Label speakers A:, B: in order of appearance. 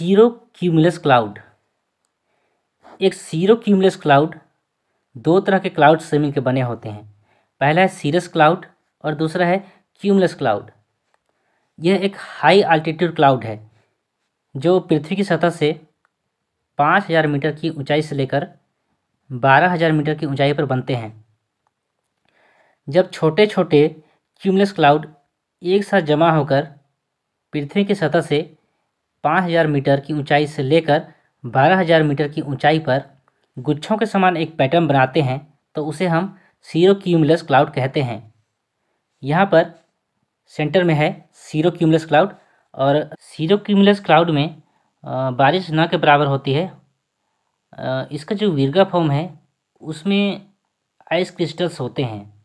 A: sero cirrocumulus cloud एक cirrocumulus cloud दो तरह के क्लाउड से मिलकर बने होते हैं पहला है सीरस क्लाउड और दूसरा है क्यूमुलस क्लाउड यह एक हाई आल्टीट्यूड क्लाउड है जो पृथ्वी की सतह से पाँच हज़ार मीटर की ऊंचाई से लेकर बारह हज़ार मीटर की ऊंचाई पर बनते हैं जब छोटे छोटे क्यूमुलस क्लाउड एक साथ जमा होकर पृथ्वी की सतह से 5000 मीटर की ऊंचाई से लेकर 12000 मीटर की ऊंचाई पर गुच्छों के समान एक पैटर्न बनाते हैं तो उसे हम सीरो क्यूमुलस क्लाउड कहते हैं यहाँ पर सेंटर में है सीरो क्यूमुलस क्लाउड और सीरो क्यूमुलस क्लाउड में बारिश न के बराबर होती है इसका जो वीरगा फॉर्म है उसमें आइस क्रिस्टल्स होते हैं